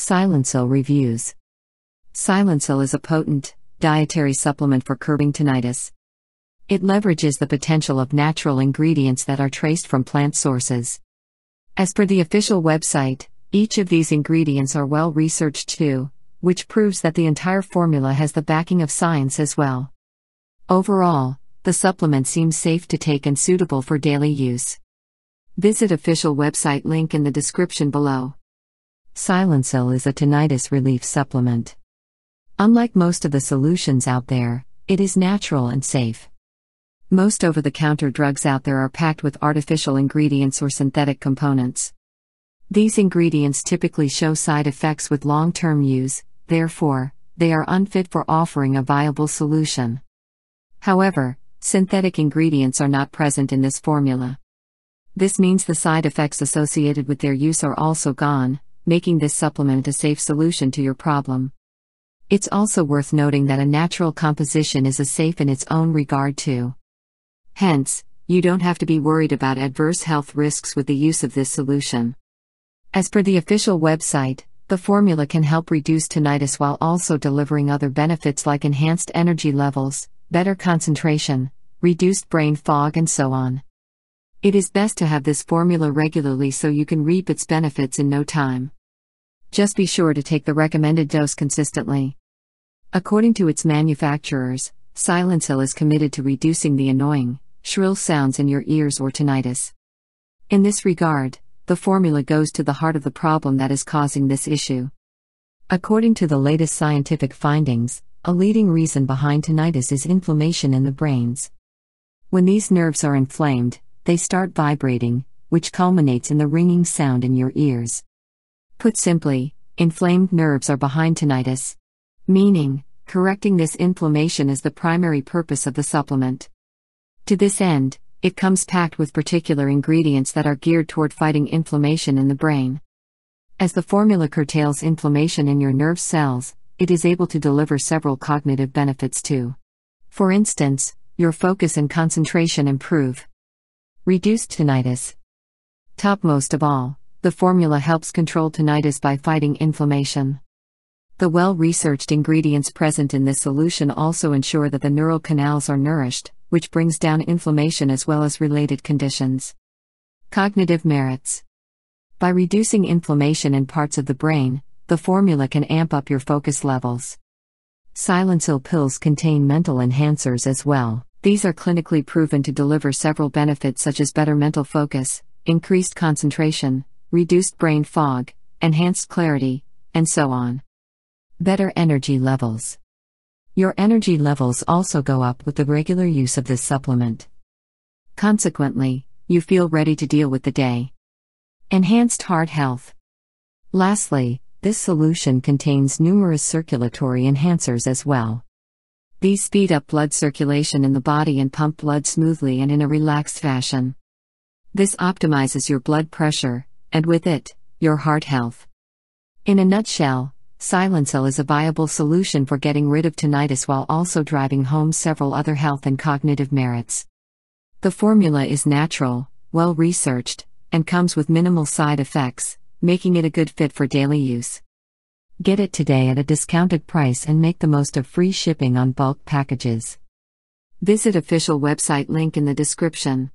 Silencil Reviews Silencil is a potent, dietary supplement for curbing tinnitus. It leverages the potential of natural ingredients that are traced from plant sources. As per the official website, each of these ingredients are well researched too, which proves that the entire formula has the backing of science as well. Overall, the supplement seems safe to take and suitable for daily use. Visit official website link in the description below. Silencil is a tinnitus relief supplement. Unlike most of the solutions out there, it is natural and safe. Most over the counter drugs out there are packed with artificial ingredients or synthetic components. These ingredients typically show side effects with long term use, therefore, they are unfit for offering a viable solution. However, synthetic ingredients are not present in this formula. This means the side effects associated with their use are also gone, making this supplement a safe solution to your problem. It's also worth noting that a natural composition is a safe in its own regard too. Hence, you don't have to be worried about adverse health risks with the use of this solution. As per the official website, the formula can help reduce tinnitus while also delivering other benefits like enhanced energy levels, better concentration, reduced brain fog, and so on. It is best to have this formula regularly so you can reap its benefits in no time. Just be sure to take the recommended dose consistently. According to its manufacturers, Silencil is committed to reducing the annoying, shrill sounds in your ears or tinnitus. In this regard, the formula goes to the heart of the problem that is causing this issue. According to the latest scientific findings, a leading reason behind tinnitus is inflammation in the brains. When these nerves are inflamed, they start vibrating, which culminates in the ringing sound in your ears. Put simply, inflamed nerves are behind tinnitus. Meaning, correcting this inflammation is the primary purpose of the supplement. To this end, it comes packed with particular ingredients that are geared toward fighting inflammation in the brain. As the formula curtails inflammation in your nerve cells, it is able to deliver several cognitive benefits too. For instance, your focus and concentration improve. Reduced tinnitus. Topmost of all, the formula helps control tinnitus by fighting inflammation. The well researched ingredients present in this solution also ensure that the neural canals are nourished, which brings down inflammation as well as related conditions. Cognitive merits By reducing inflammation in parts of the brain, the formula can amp up your focus levels. Silencil pills contain mental enhancers as well. These are clinically proven to deliver several benefits such as better mental focus, increased concentration, reduced brain fog, enhanced clarity, and so on. Better energy levels. Your energy levels also go up with the regular use of this supplement. Consequently, you feel ready to deal with the day. Enhanced heart health. Lastly, this solution contains numerous circulatory enhancers as well. These speed up blood circulation in the body and pump blood smoothly and in a relaxed fashion. This optimizes your blood pressure, and with it, your heart health. In a nutshell, Silencil is a viable solution for getting rid of tinnitus while also driving home several other health and cognitive merits. The formula is natural, well researched, and comes with minimal side effects, making it a good fit for daily use. Get it today at a discounted price and make the most of free shipping on bulk packages. Visit official website link in the description.